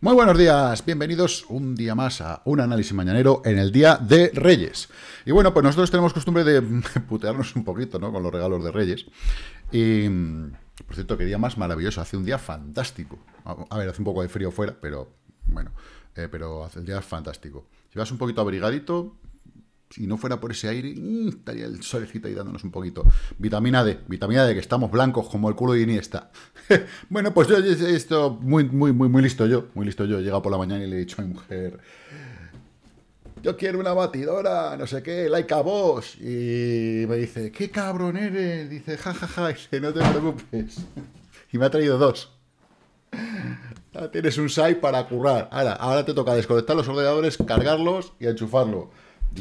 Muy buenos días, bienvenidos un día más a un análisis mañanero en el Día de Reyes. Y bueno, pues nosotros tenemos costumbre de putearnos un poquito, ¿no? Con los regalos de Reyes. Y, por cierto, qué día más maravilloso, hace un día fantástico. A ver, hace un poco de frío fuera, pero bueno, eh, pero hace el día fantástico. Si vas un poquito abrigadito, si no fuera por ese aire, mm, estaría el solecito ahí dándonos un poquito. Vitamina D, vitamina D, que estamos blancos como el culo de Iniesta. bueno, pues yo esto, muy, muy, muy, muy listo yo, muy listo yo. He llegado por la mañana y le he dicho a mi mujer, yo quiero una batidora, no sé qué, like a vos. Y me dice, qué cabrón eres. Dice, jajaja, ja, ja. no te preocupes. y me ha traído dos. Ahora tienes un site para currar. Ahora, ahora te toca desconectar los ordenadores, cargarlos y enchufarlo.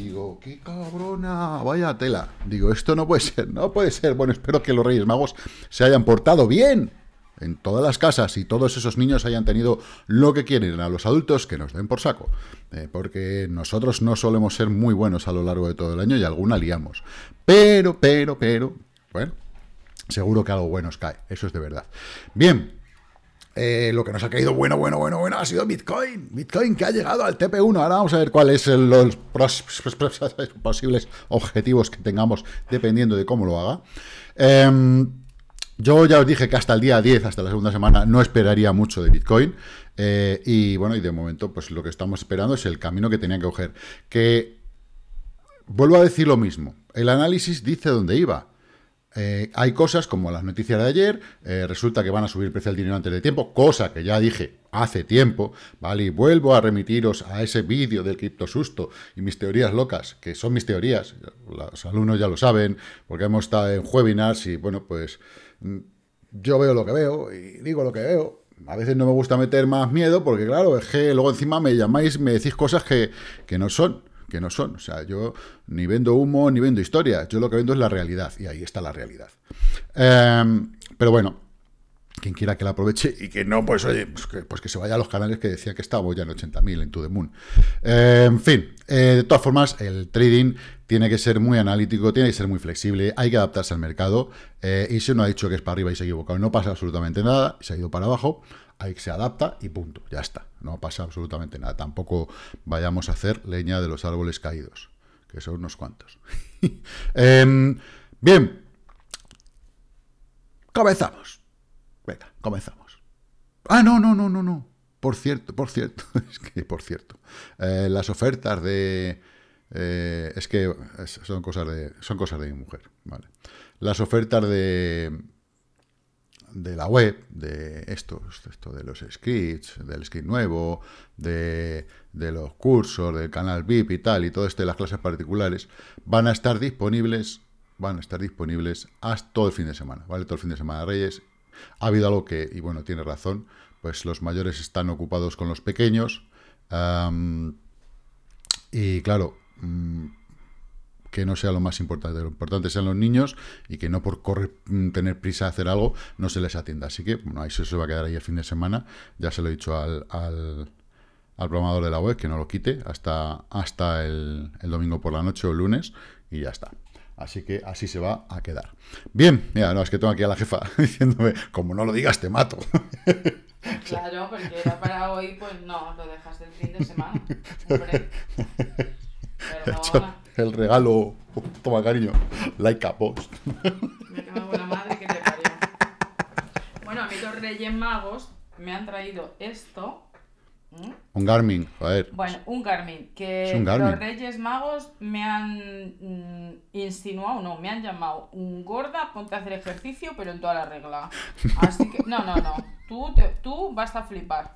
Digo, qué cabrona, vaya tela. Digo, esto no puede ser, no puede ser. Bueno, espero que los Reyes Magos se hayan portado bien en todas las casas y todos esos niños hayan tenido lo que quieren a los adultos que nos den por saco. Eh, porque nosotros no solemos ser muy buenos a lo largo de todo el año y alguna liamos. Pero, pero, pero, bueno, seguro que algo bueno os cae, eso es de verdad. Bien, eh, lo que nos ha caído bueno, bueno, bueno, bueno, ha sido Bitcoin. Bitcoin que ha llegado al TP1. Ahora vamos a ver cuáles son los posibles objetivos que tengamos dependiendo de cómo lo haga. Em, yo ya os dije que hasta el día 10, hasta la segunda semana, no esperaría mucho de Bitcoin. Eh, y bueno, y de momento, pues lo que estamos esperando es el camino que tenía que coger. Que vuelvo a decir lo mismo. El análisis dice dónde iba. Eh, hay cosas como las noticias de ayer, eh, resulta que van a subir el precio del dinero antes de tiempo, cosa que ya dije hace tiempo, ¿vale? Y vuelvo a remitiros a ese vídeo del cripto susto y mis teorías locas, que son mis teorías, los alumnos ya lo saben, porque hemos estado en webinars y, bueno, pues mm, yo veo lo que veo y digo lo que veo, a veces no me gusta meter más miedo porque, claro, es que luego encima me llamáis, me decís cosas que, que no son que no son. O sea, yo ni vendo humo, ni vendo historia. Yo lo que vendo es la realidad, y ahí está la realidad. Em, pero bueno, quien quiera que la aproveche y que no, pues oye, pues que, pues se vaya a los canales que decía que estaba ya en 80.000 en To The Moon. en em, fin, eh, de todas formas, el trading tiene que ser muy analítico, tiene que ser muy flexible, hay que adaptarse al mercado eh, y si uno ha dicho que es para arriba y se ha equivocado, no pasa absolutamente nada, se ha ido para abajo, ahí se adapta y punto, ya está. No pasa absolutamente nada. Tampoco vayamos a hacer leña de los árboles caídos, que son unos cuantos. Em, bien, comenzamos. Venga, comenzamos. Ah, no, no, no, no, no. Por cierto, por cierto, es que por cierto. Eh, las ofertas de... Eh, es que son cosas de, son cosas de mi mujer, ¿vale? Las ofertas de, de la web, de estos, esto de los scripts, del script nuevo, de, los cursos, del canal VIP y tal, y todo esto de las clases particulares, van a estar disponibles, van a estar disponibles hasta todo el fin de semana, ¿vale? Todo el fin de semana Reyes. Ha habido algo que, y bueno, tiene razón, pues los mayores están ocupados con los pequeños. y claro, mm, que no sea lo más importante. Lo importante sean los niños y que no por correr, mm, tener prisa a hacer algo no se les atienda. Así que, bueno, eso se va a quedar ahí el fin de semana. Ya se lo he dicho al, al, al programador de la web que no lo quite hasta, hasta el, domingo por la noche o el lunes y ya está. Así que así se va a quedar. Bien, mira, no, es que tengo aquí a la jefa diciéndome, como no lo digas, te mato. Claro, porque era para hoy, pues no, lo dejas del fin de semana. el regalo. toma, cariño. Like a post. Me madre que te parió. Bueno, a mí los Reyes Magos me han traído esto. ¿Mm? Un Garmin, a ver Bueno, un Garmin. Que los Reyes Magos me han mm, insinuado, no, me han llamado un gorda, ponte a hacer ejercicio, pero en toda la regla. Así que, no, no, no. Tú, tú vas a flipar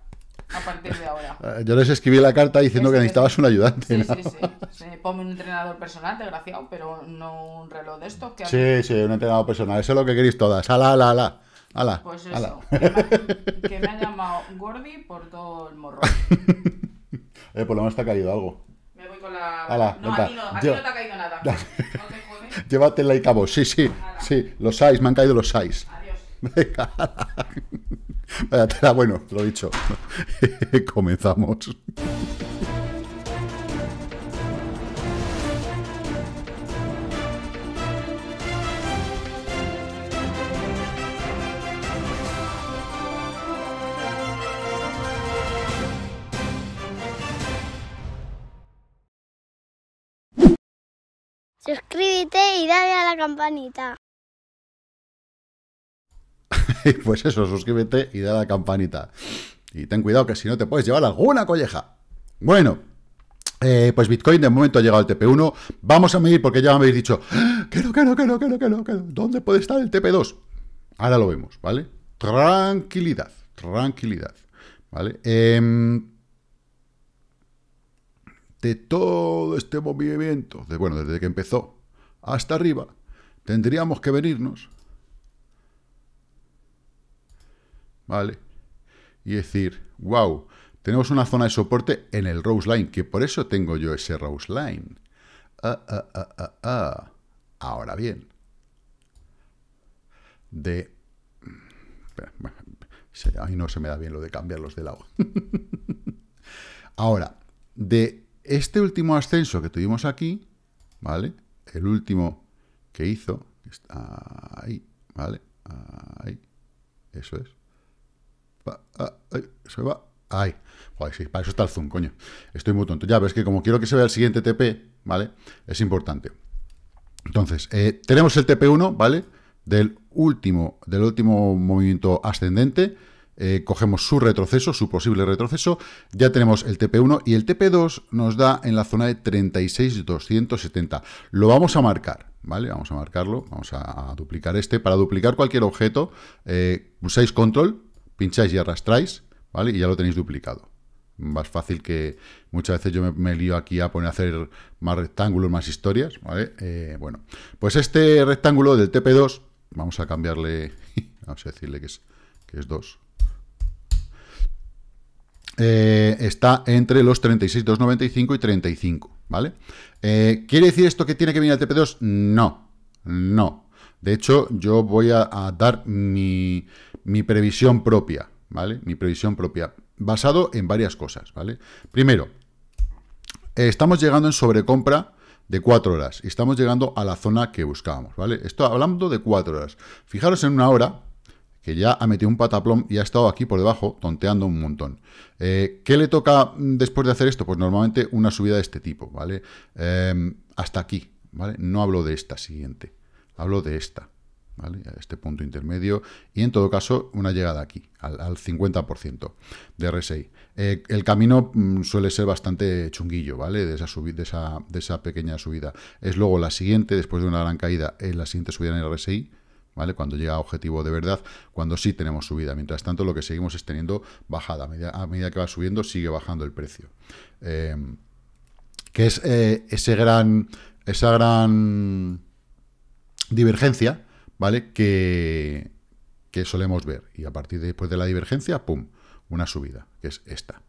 a partir de ahora. Yo les escribí la carta diciendo que este, necesitabas un ayudante. Sí, sí, sí. Ponme un entrenador personal, desgraciado, pero no un reloj de estos. Que sí, sí, un entrenador personal. Eso es lo que queréis todas. Ala, ala, ala. ala pues eso. Que, me, ha llamado Gordy por todo el morro. eh, por lo menos te ha caído algo. Me voy con la. Ala, no, a ti no, a te ha caído nada. Llévatela y cabo. Sí, sí. Sí, los seis, me han caído los seis. Adiós. Venga. Vaya bueno, lo dicho. Comenzamos. Suscríbete y dale a la campanita. pues eso, suscríbete y da la campanita. Y ten cuidado que si no te puedes llevar alguna colleja. Bueno, eh, pues Bitcoin de momento ha llegado al TP1. Vamos a medir porque ya me habéis dicho ah, que no, que no, que no, que no, que no, ¿Dónde puede estar el TP2? Ahora lo vemos, ¿vale? Tranquilidad, tranquilidad, ¿vale? Em, de todo este movimiento, de, bueno, desde que empezó hasta arriba, tendríamos que venirnos ¿vale? Y decir, wow, tenemos una zona de soporte en el Rose Line, que por eso tengo yo ese Rose Line. Ah, ah, ah, Ahora bien, de... Mm, A no se me da bien lo de cambiarlos de lado. Ahora, de este último ascenso que tuvimos aquí, ¿vale? El último que hizo, ahí, ¿vale? Ahí, eso es. Ahí, ay, va. sí, para eso está el zoom, coño. Estoy muy tonto. Ya, ves que como quiero que se vea el siguiente TP, ¿vale? Es importante. Entonces, eh, tenemos el TP1, ¿vale? Del último, del último movimiento ascendente. Eh, cogemos su retroceso, su posible retroceso, ya tenemos el TP1 y el TP2 nos da en la zona de 36,270. Lo vamos a marcar, ¿vale? Vamos a marcarlo, vamos a, duplicar este. Para duplicar cualquier objeto, eh, usáis control, pincháis y arrastráis, ¿vale? Y ya lo tenéis duplicado. Más fácil que muchas veces yo me, lío aquí a poner a hacer más rectángulos, más historias, ¿vale? Eh, bueno, pues este rectángulo del TP2, vamos a cambiarle, vamos a decirle que es, es 2. Eh, está entre los 36, 295 y 35, ¿vale? Eh, ¿Quiere decir esto que tiene que venir al TP2? No, no. De hecho, yo voy a dar mi, mi previsión propia, ¿vale? Mi previsión propia, basado en varias cosas, ¿vale? Primero, estamos llegando en sobrecompra de cuatro horas y estamos llegando a la zona que buscábamos, ¿vale? Esto hablando de cuatro horas. Fijaros en una hora que ya ha metido un pataplón y ha estado aquí por debajo tonteando un montón. Eh, ¿Qué le toca mm, después de hacer esto? Pues normalmente una subida de este tipo, ¿vale? Em, hasta aquí, ¿vale? No hablo de esta siguiente, hablo de esta, este punto intermedio. Y en todo caso, una llegada aquí, al, 50% de RSI. Eh, el camino mm, suele ser bastante chunguillo, ¿vale? De esa, de de esa pequeña subida. Es luego la siguiente, después de una gran caída, en la siguiente subida en el RSI. ¿Vale? Cuando llega a objetivo de verdad, cuando sí tenemos subida. Mientras tanto, lo que seguimos es teniendo bajada. A medida, que va subiendo, sigue bajando el precio. Eh, que es eh, ese gran, esa gran divergencia ¿vale? Que, solemos ver. Y a partir después de la divergencia, ¡pum!, una subida, que es esta.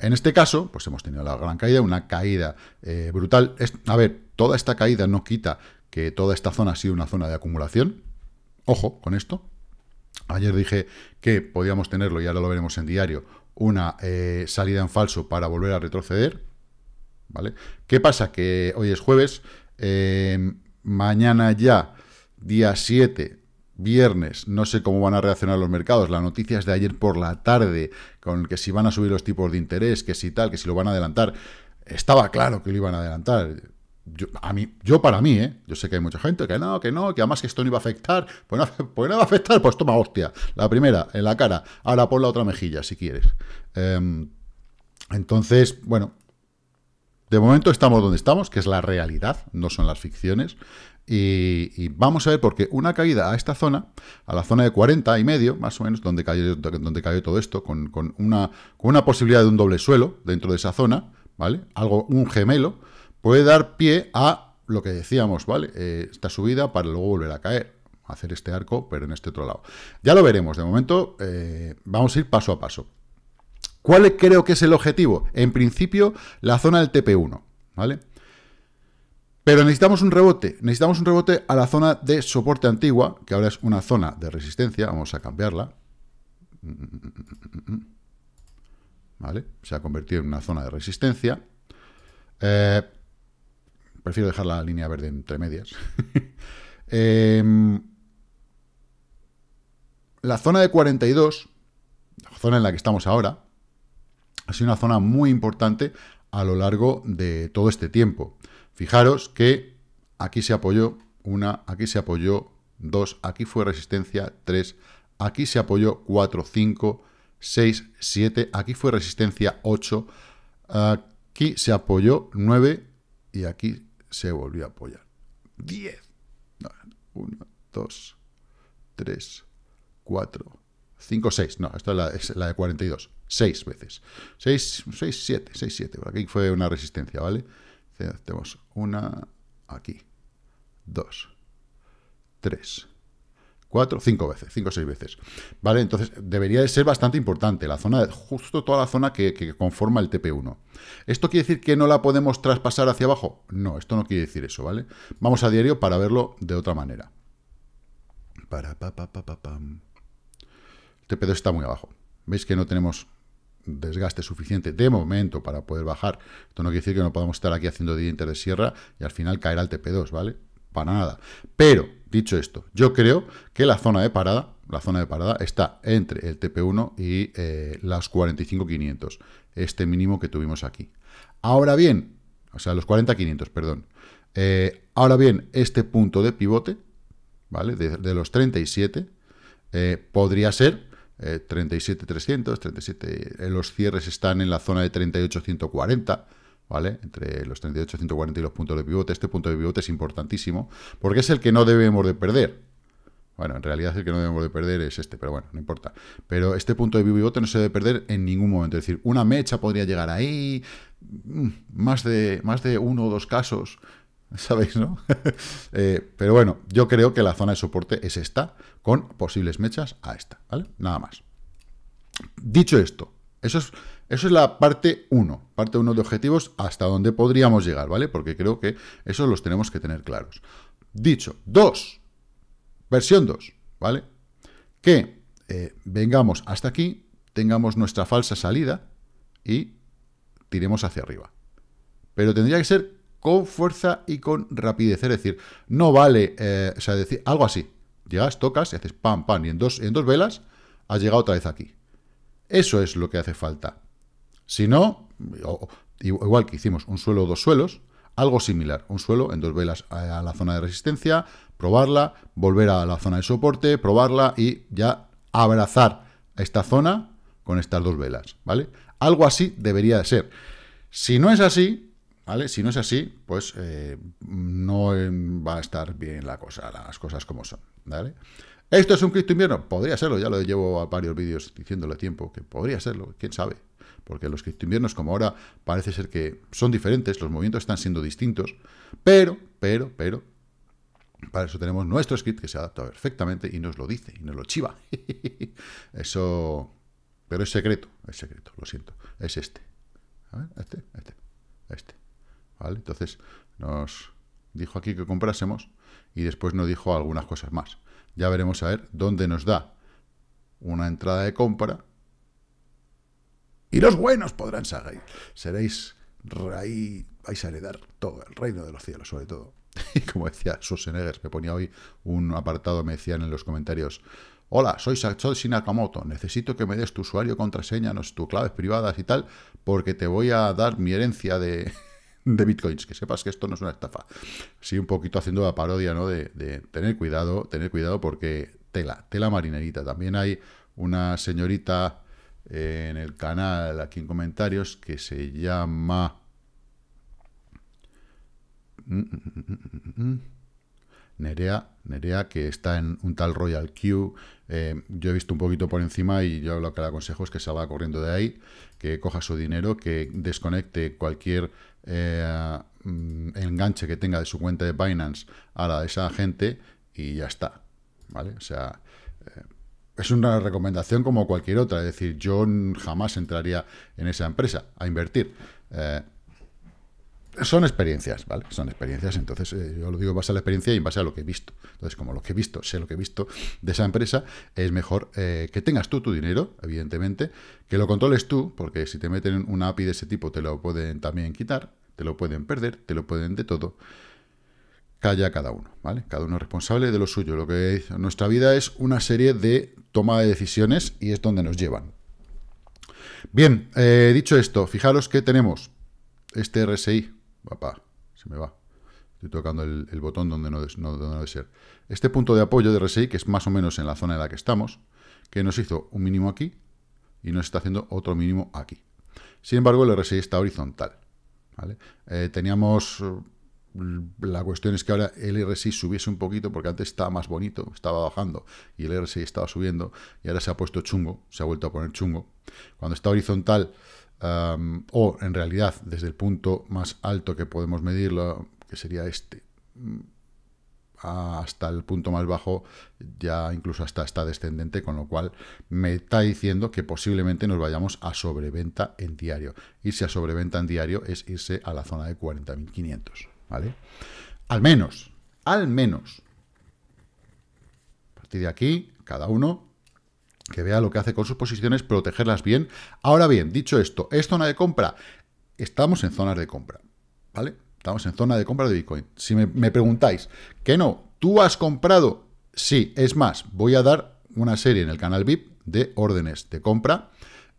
En este caso, pues hemos tenido la gran caída, una caída eh, brutal. a ver, toda esta caída no quita que toda esta zona ha sido una zona de acumulación. Ojo con esto. Ayer dije que podíamos tenerlo, y ahora lo veremos en diario, una eh, salida en falso para volver a retroceder. ¿Vale? ¿Qué pasa? Que hoy es jueves, eh, mañana ya día 7, viernes, no sé cómo van a reaccionar los mercados. las noticias de ayer por la tarde, con que si van a subir los tipos de interés, que si tal, que si lo van a adelantar. Estaba claro que lo iban a adelantar. Yo, a mí, yo para mí, ¿eh? yo sé que hay mucha gente que no, que no, que además que esto no iba a afectar, pues no, pues va a afectar, pues toma hostia, la primera en la cara, ahora pon la otra mejilla si quieres. Em, entonces, bueno, de momento estamos donde estamos, que es la realidad, no son las ficciones. Y, vamos a ver, porque una caída a esta zona, a la zona de 40 y medio, más o menos, donde cayó, donde todo esto, con, una, una posibilidad de un doble suelo dentro de esa zona, ¿vale? Algo, un gemelo, puede dar pie a lo que decíamos, ¿vale? Eh, esta subida para luego volver a caer, hacer este arco, pero en este otro lado. Ya lo veremos, de momento eh, vamos a ir paso a paso. ¿Cuál creo que es el objetivo? En principio, la zona del TP1, ¿vale? Pero necesitamos un rebote, necesitamos un rebote a la zona de soporte antigua, que ahora es una zona de resistencia, vamos a cambiarla. Se ha convertido en una zona de resistencia. Eh, prefiero dejar la línea verde entre medias. Em, la zona de 42, la zona en la que estamos ahora, ha sido una zona muy importante a lo largo de todo este tiempo. Fijaros que aquí se apoyó una, aquí se apoyó 2, aquí fue resistencia 3, aquí se apoyó 4, 5, 6, 7, aquí fue resistencia 8, aquí se apoyó 9 y aquí se volvió a apoyar. 10. 1, 2, 3, 4, 5, 6. No, esta es la, de 42. 6 veces. 6, 7, 6, 7. Aquí fue una resistencia, ¿vale? vale tenemos una aquí, dos, tres, cuatro, cinco veces, cinco o seis veces. ¿Vale? Entonces debería de ser bastante importante la zona, justo toda la zona que, conforma el TP1. ¿Esto quiere decir que no la podemos traspasar hacia abajo? No, esto no quiere decir eso, ¿vale? Vamos a diario para verlo de otra manera. Para pa, pa, pa, El TP2 está muy abajo. ¿Veis que no tenemos desgaste suficiente de momento para poder bajar. Esto no quiere decir que no podamos estar aquí haciendo dientes de sierra y al final caer al TP2, ¿vale? Para nada. Pero, dicho esto, yo creo que la zona de parada, la zona de parada está entre el TP1 y eh, las 45.500, este mínimo que tuvimos aquí. Ahora bien, o sea, los 40.500, perdón. Eh, ahora bien, este punto de pivote, ¿vale? De, los 37, eh, podría ser 37.300, eh, 37, eh, los cierres están en la zona de 38.140, ¿vale? Entre los 38.140 y los puntos de pivote. Este punto de pivote es importantísimo porque es el que no debemos de perder. Bueno, en realidad el que no debemos de perder es este, pero bueno, no importa. Pero este punto de pivote no se debe perder en ningún momento. Es decir, una mecha podría llegar ahí, mm, más de, más de uno o dos casos ¿Sabéis, no? Eh, pero bueno, yo creo que la zona de soporte es esta, con posibles mechas a esta, ¿vale? Nada más. Dicho esto, eso es, eso es la parte 1, parte 1 de objetivos hasta donde podríamos llegar, ¿vale? Porque creo que esos los tenemos que tener claros. Dicho, 2, versión 2, ¿vale? Que eh, vengamos hasta aquí, tengamos nuestra falsa salida y tiremos hacia arriba. Pero tendría que ser con fuerza y con rapidez. Es decir, no vale, eh, o sea, decir, algo así. Llegas, tocas y haces pam, pam, y en dos, en dos velas has llegado otra vez aquí. Eso es lo que hace falta. Si no, igual que hicimos un suelo o dos suelos, algo similar, un suelo en dos velas a la zona de resistencia, probarla, volver a la zona de soporte, probarla y ya abrazar esta zona con estas dos velas, ¿vale? Algo así debería de ser. Si no es así, si no es así, pues eh, no eh, va a estar bien la cosa, las cosas como son, ¿vale? ¿Esto es un cripto invierno? Podría serlo, ya lo llevo a varios vídeos diciéndole tiempo que podría serlo, quién sabe. Porque los cripto inviernos, como ahora, parece ser que son diferentes, los movimientos están siendo distintos, pero, pero, pero, para eso tenemos nuestro script que se adapta perfectamente y nos lo dice, y nos lo chiva. eso, pero es secreto, es secreto, lo siento, es este. A ver, este, este, este. Entonces nos dijo aquí que comprásemos y después nos dijo algunas cosas más. Ya veremos a ver dónde nos da una entrada de compra y los buenos podrán salir. Seréis rey... vais a heredar todo el reino de los cielos, sobre todo. Y como decía Schwarzenegger, me ponía hoy un apartado, me decían en los comentarios, hola, soy Satoshi Nakamoto, necesito que me des tu usuario, contraseña, tus claves privadas y tal, porque te voy a dar mi herencia de, de bitcoins, que sepas que esto no es una estafa. Sí, un poquito haciendo la parodia, ¿no? De, tener cuidado, tener cuidado porque tela, tela marinerita. También hay una señorita eh, en el canal, aquí en comentarios, que se llama... Nerea, Nerea, que está en un tal Royal Q. Eh, yo he visto un poquito por encima y yo lo que le aconsejo es que se va corriendo de ahí, que coja su dinero, que desconecte cualquier eh, mm, enganche que tenga de su cuenta de Binance a la de esa gente y ya está. ¿Vale? O sea, eh, es una recomendación como cualquier otra. Es decir, yo jamás entraría en esa empresa a invertir. Eh, son experiencias, ¿vale? Son experiencias, entonces eh, yo lo digo en a la experiencia y en base a lo que he visto. Entonces, como lo que he visto, sé lo que he visto de esa empresa, es mejor que tengas tú tu dinero, evidentemente, que lo controles tú, porque si te meten una API de ese tipo te lo pueden también quitar, te lo pueden perder, te lo pueden de todo. Calla cada uno, ¿vale? Cada uno es responsable de lo suyo. Lo que es nuestra vida es una serie de toma de decisiones y es donde nos llevan. Bien, eh, dicho esto, fijaros que tenemos este RSI. Papá, se me va. Estoy tocando el, botón donde no, donde no, debe ser. Este punto de apoyo de RSI, que es más o menos en la zona en la que estamos, que nos hizo un mínimo aquí y nos está haciendo otro mínimo aquí. Sin embargo, el RSI está horizontal. Eh, teníamos... Eh, la cuestión es que ahora el RSI subiese un poquito, porque antes estaba más bonito, estaba bajando, y el RSI estaba subiendo, y ahora se ha puesto chungo, se ha vuelto a poner chungo. Cuando está horizontal, o en realidad desde el punto más alto que podemos medirlo, que sería este, hasta el punto más bajo, ya incluso hasta está descendente, con lo cual me está diciendo que posiblemente nos vayamos a sobreventa en diario. Irse a sobreventa en diario es irse a la zona de 40.500, ¿vale? Al menos, al menos. A partir de aquí, cada uno que vea lo que hace con sus posiciones, protegerlas bien. Ahora bien, dicho esto, ¿es zona de compra? Estamos en zonas de compra, ¿vale? Estamos en zona de compra de Bitcoin. Si me, preguntáis, que no, ¿tú has comprado? Sí, es más, voy a dar una serie en el canal VIP de órdenes de compra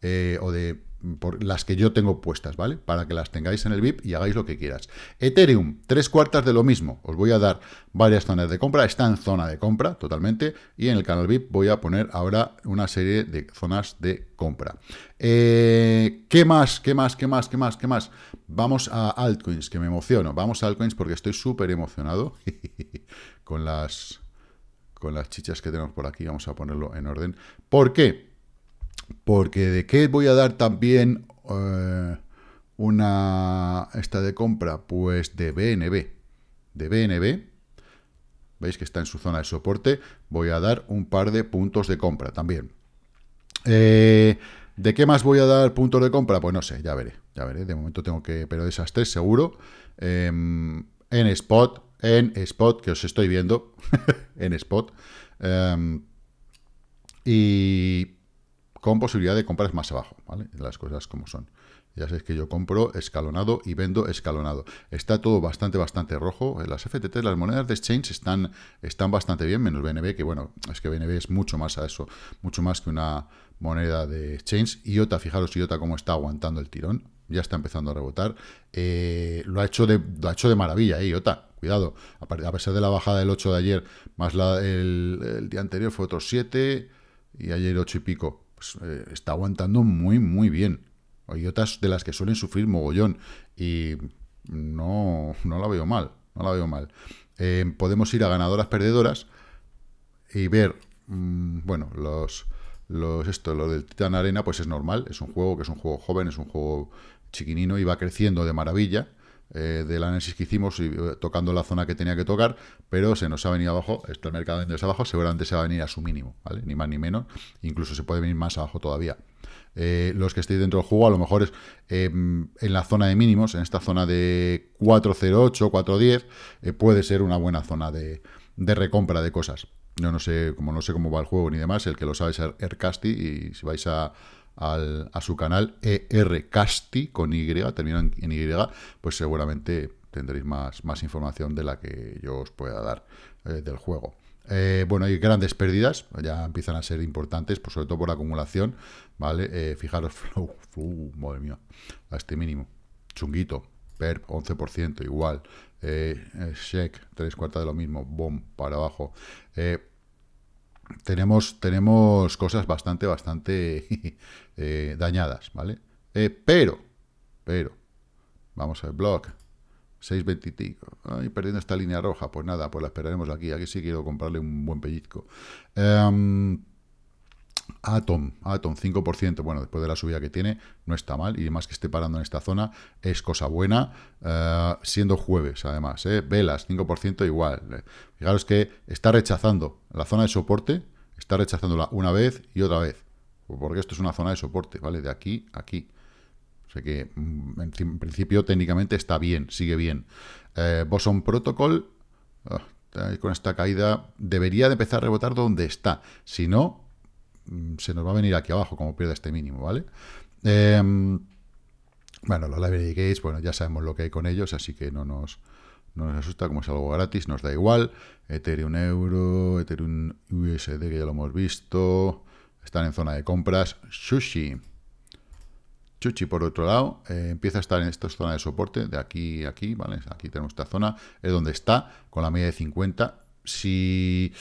eh, o de por las que yo tengo puestas, ¿vale? Para que las tengáis en el VIP y hagáis lo que quieras. Ethereum, tres cuartas de lo mismo. Os voy a dar varias zonas de compra. Está en zona de compra totalmente. Y en el canal VIP voy a poner ahora una serie de zonas de compra. Eh, ¿Qué más? ¿Qué más? ¿Qué más? ¿Qué más? ¿Qué más? Vamos a altcoins, que me emociono. Vamos a altcoins porque estoy súper emocionado con las con las chichas que tenemos por aquí. Vamos a ponerlo en orden. ¿Por qué? porque de qué voy a dar también eh, una esta de compra, pues de BNB, de BNB, veis que está en su zona de soporte, voy a dar un par de puntos de compra también. Eh, ¿De qué más voy a dar puntos de compra? Pues no sé, ya veré, ya veré, de momento tengo que, pero de esas tres seguro, em, en spot, en spot, que os estoy viendo, en spot, em, y con posibilidad de compras más abajo, ¿vale? Las cosas como son. Ya sabéis que yo compro escalonado y vendo escalonado. Está todo bastante, bastante rojo. Las FTT, las monedas de exchange están, están bastante bien, menos BNB, que bueno, es que BNB es mucho más a eso, mucho más que una moneda de exchange. IOTA, fijaros IOTA cómo está aguantando el tirón. Ya está empezando a rebotar. Eh, lo, ha hecho de, hecho de maravilla, eh, IOTA cuidado, a pesar de la bajada del 8 de ayer, más el, el, día anterior fue otro 7 y ayer 8 y pico. Pues, eh, está aguantando muy, muy bien. Hay otras de las que suelen sufrir mogollón y no, no la veo mal, no la veo mal. Eh, podemos ir a ganadoras perdedoras y ver, mm, bueno, los, los, esto, lo del Titan Arena, pues es normal, es un juego que es un juego joven, es un juego chiquinino y va creciendo de maravilla eh, del análisis que hicimos, eh, tocando la zona que tenía que tocar, pero se nos ha venido abajo, esto el mercado de abajo, seguramente se va a venir a su mínimo, Ni más ni menos, incluso se puede venir más abajo todavía. Eh, los que estéis dentro del juego, a lo mejor es en la zona de mínimos, en esta zona de 408, 410, puede ser una buena zona de, recompra de cosas. Yo no sé, como no sé cómo va el juego ni demás, el que lo sabe es Aircasti y si vais a, a su canal ERCasti con Y, terminan en Y, pues seguramente tendréis más, más información de la que yo os pueda dar eh, del juego. Eh, bueno, hay grandes pérdidas, ya empiezan a ser importantes, pues sobre todo por acumulación, ¿vale? Eh, fijaros, flow, flow, madre mía, a este mínimo, chunguito, perp 11%, igual, check, tres cuartas de lo mismo, bomb, para abajo, tenemos, tenemos cosas bastante, bastante eh, dañadas, ¿vale? Eh, pero, pero, vamos al blog, 6.25, y perdiendo esta línea roja, pues nada, pues la esperaremos aquí, aquí sí quiero comprarle un buen pellizco. Em, Atom, Atom 5%, bueno, después de la subida que tiene, no está mal, y más que esté parando en esta zona, es cosa buena, eh, siendo jueves además, ¿eh? velas 5% igual, fijaros que está rechazando la zona de soporte, está rechazándola una vez y otra vez, porque esto es una zona de soporte, ¿vale? De aquí a aquí, o sea que mm, en principio técnicamente está bien, sigue bien. Eh, Boson Protocol, ah, con esta caída, debería de empezar a rebotar donde está, si no Mm, se nos va a venir aquí abajo como pierda este mínimo, ¿vale? Em, bueno, los library gates, bueno, ya sabemos lo que hay con ellos, así que no nos, asusta, como es algo gratis, nos da igual. Ethereum Euro, Ethereum USD, que ya lo hemos visto, están en zona de compras. Sushi. Chuchi, por otro lado, eh, empieza a estar en esta zona de soporte, de aquí a aquí, ¿vale? Aquí tenemos esta zona, es donde está, con la media de 50. Si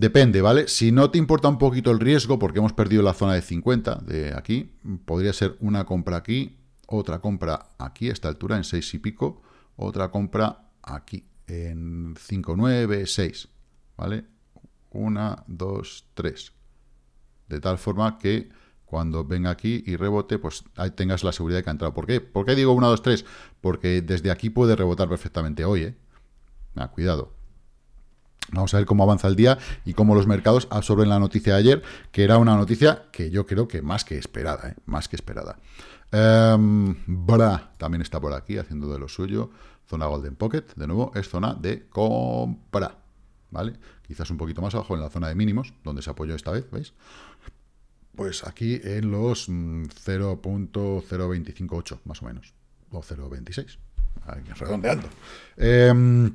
Depende, ¿vale? Si no te importa un poquito el riesgo, porque hemos perdido la zona de 50 de aquí, podría ser una compra aquí, otra compra aquí a esta altura, en 6 y pico, otra compra aquí, en 5, 9, 6, ¿vale? 1, 2, 3. De tal forma que cuando venga aquí y rebote, pues ahí tengas la seguridad de que ha entrado. ¿Por qué? ¿Por qué digo 1, 2, 3? Porque desde aquí puede rebotar perfectamente hoy, ¿eh? Ah, cuidado. Vamos a ver cómo avanza el día y cómo los mercados absorben la noticia de ayer, que era una noticia que yo creo que más que esperada, ¿eh? más que esperada. Em, Bra también está por aquí haciendo de lo suyo. Zona Golden Pocket, de nuevo, es zona de compra. ¿Vale? Quizás un poquito más abajo en la zona de mínimos, donde se apoyó esta vez, ¿veis? Pues aquí en los 0.0258, mm, más o menos, o 0.26, redondeando. Eh,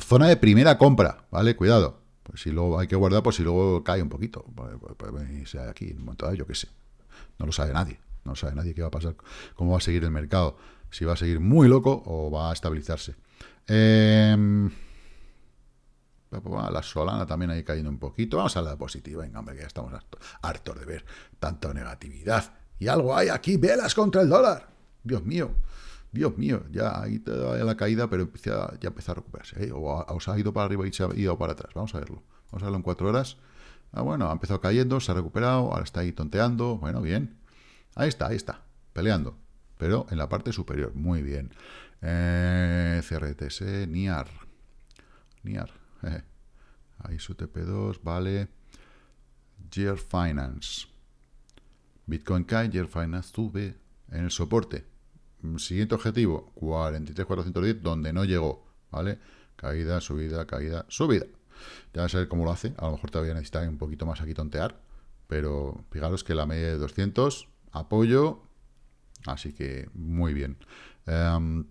Zona de primera compra, ¿vale? Cuidado. Pues si luego hay que guardar, pues si luego cae un poquito. Pues, pues, pues, pues sea aquí, en un yo qué sé. No lo sabe nadie. No sabe nadie qué va a pasar, cómo va a seguir el mercado. Si va a seguir muy loco o va a estabilizarse. Em, la Solana también ahí cayendo un poquito. Vamos a la positiva, venga, hombre, que ya estamos hartos de ver tanta negatividad. Y algo hay aquí, velas contra el dólar. Dios mío. Dios mío, ya ahí te da la caída, pero ya empezó a recuperarse. ¿eh? O, se ha ido para arriba y se ha ido para atrás. Vamos a verlo. Vamos a verlo en cuatro horas. Ah, bueno, ha empezado cayendo, se ha recuperado, ahora está ahí tonteando. Bueno, bien. Ahí está, ahí está, peleando. Pero en la parte superior, muy bien. Eh, CRTS, NIAR. NIAR. Ahí su TP2, vale. Gear Finance. Bitcoin cae, Gear Finance tuve en el soporte. Siguiente objetivo, 43.410, donde no llegó, ¿vale? Caída, subida, caída, subida. Ya vas a ver cómo lo hace. A lo mejor todavía necesita un poquito más aquí tontear. Pero fijaros que la media de 200, apoyo. Así que muy bien. Em,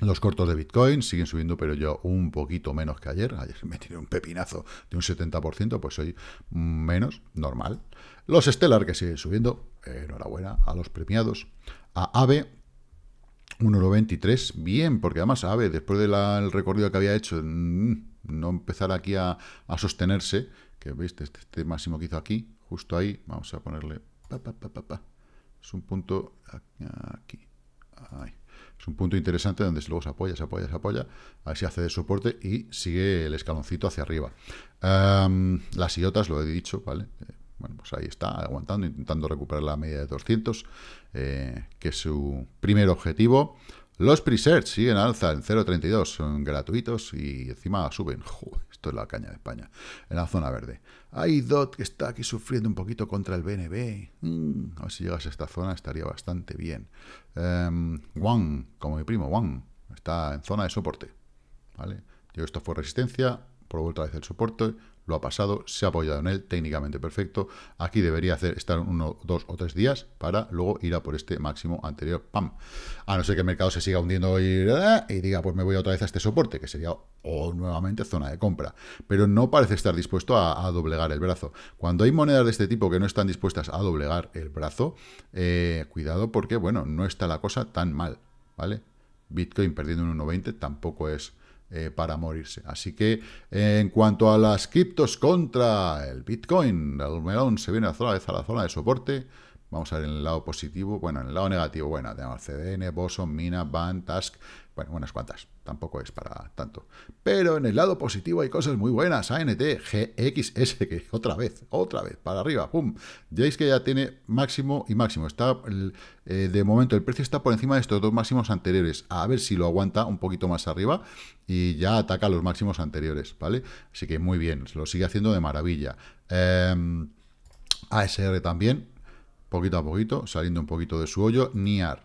los cortos de Bitcoin siguen subiendo, pero yo un poquito menos que ayer. Ayer me tiré un pepinazo de un 70%, pues soy menos, normal. Los Stellar que siguen subiendo, enhorabuena a los premiados. A AVE, 1,93, bien, porque además sabe después del recorrido que había hecho, mm, no empezar aquí a, sostenerse, que veis, este, este, este, máximo que hizo aquí, justo ahí, vamos a ponerle, es un punto aquí, es un punto interesante donde luego se apoya, se apoya, se apoya, a ver hace de soporte y sigue el escaloncito hacia arriba. las iotas, lo he dicho, ¿vale? Bueno, pues ahí está, aguantando, intentando recuperar la media de 200, eh, que es su primer objetivo. Los presets siguen alza en 0.32, son gratuitos y encima suben. esto es la caña de España, en la zona verde. Hay DOT que está aquí sufriendo un poquito contra el BNB. Mm, a ver si llegas a esta zona, estaría bastante bien. One, em, como mi primo, One, está en zona de soporte. ¿vale? Yo esto fue resistencia, por otra vez el soporte, lo ha pasado, se ha apoyado en él, técnicamente perfecto. Aquí debería hacer estar uno, dos o tres días para luego ir a por este máximo anterior. ¡Pam! A no ser que el mercado se siga hundiendo y, y diga, pues me voy otra vez a este soporte, que sería nuevamente zona de compra. Pero no parece estar dispuesto a, doblegar el brazo. Cuando hay monedas de este tipo que no están dispuestas a doblegar el brazo, eh, cuidado porque, bueno, no está la cosa tan mal, ¿vale? Bitcoin perdiendo un 1,20 tampoco es eh, para morirse. Así que en cuanto a las criptos contra el Bitcoin, el melón se viene a la zona de soporte. Vamos a ver en el lado positivo, bueno, en el lado negativo, bueno, tenemos CDN, Boson, Mina, Band, Task, bueno, unas cuantas, tampoco es para tanto. Pero en el lado positivo hay cosas muy buenas. ANT, GXS, que otra vez, otra vez, para arriba, ¡pum! Veis que ya tiene máximo y máximo. Está eh, De momento el precio está por encima de estos dos máximos anteriores. A ver si lo aguanta un poquito más arriba y ya ataca los máximos anteriores, ¿vale? Así que muy bien, lo sigue haciendo de maravilla. Em, ASR también, poquito a poquito, saliendo un poquito de su hoyo. NIAR,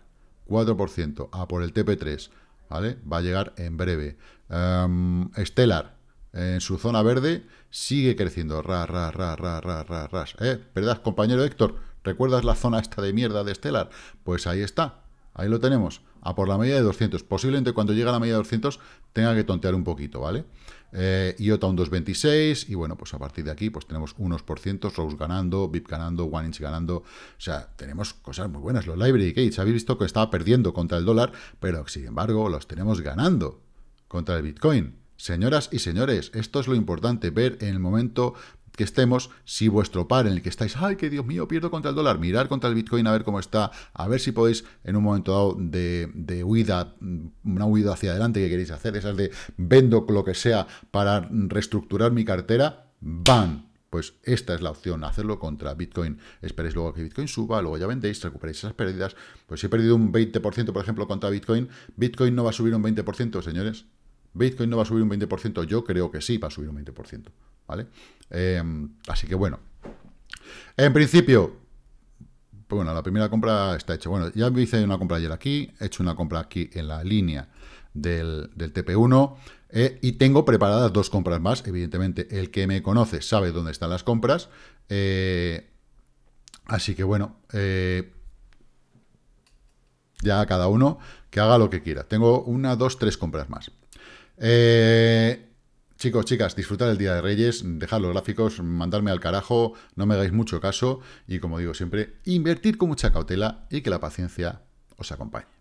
4%, a por el TP3. Va a llegar en breve. Em, Stellar, en su zona verde, sigue creciendo. Ra, ra, ra, ra, ra, ra, ¿Eh? ¿Verdad, compañero Héctor? ¿Recuerdas la zona esta de mierda de Stellar? Pues ahí está, ahí lo tenemos a por la media de 200. Posiblemente cuando llegue a la media de 200 tenga que tontear un poquito, ¿vale? Eh, IOTA un 2.26 y bueno, pues a partir de aquí pues tenemos unos por ciento. Rose ganando, VIP ganando, One Inch ganando, o sea, tenemos cosas muy buenas, los Library Gates, habéis visto que estaba perdiendo contra el dólar, pero sin embargo los tenemos ganando contra el Bitcoin. Señoras y señores, esto es lo importante, ver en el momento que estemos, si vuestro par en el que estáis, ay, que Dios mío, pierdo contra el dólar, mirar contra el Bitcoin a ver cómo está, a ver si podéis en un momento dado de, huida, mm, una huida hacia adelante que queréis hacer, esas de vendo lo que sea para reestructurar mi cartera, van Pues esta es la opción, hacerlo contra Bitcoin. Esperéis luego que Bitcoin suba, luego ya vendéis, recuperéis esas pérdidas. Pues si he perdido un 20%, por ejemplo, contra Bitcoin, Bitcoin no va a subir un 20%, señores ¿Bitcoin no va a subir un 20%? Yo creo que sí va a subir un 20%, ¿vale? Em, así que bueno. En principio, bueno, la primera compra está hecha. Bueno, ya hice una compra ayer aquí, he hecho una compra aquí en la línea del, TP1 eh, y tengo preparadas dos compras más. Evidentemente, el que me conoce sabe dónde están las compras. Eh, así que bueno, eh, ya cada uno que haga lo que quiera. Tengo una, dos, tres compras más. Eh, chicos, chicas, disfrutar el Día de Reyes, dejad los gráficos, mandarme al carajo, no me hagáis mucho caso y como digo siempre, invertir con mucha cautela y que la paciencia os acompañe.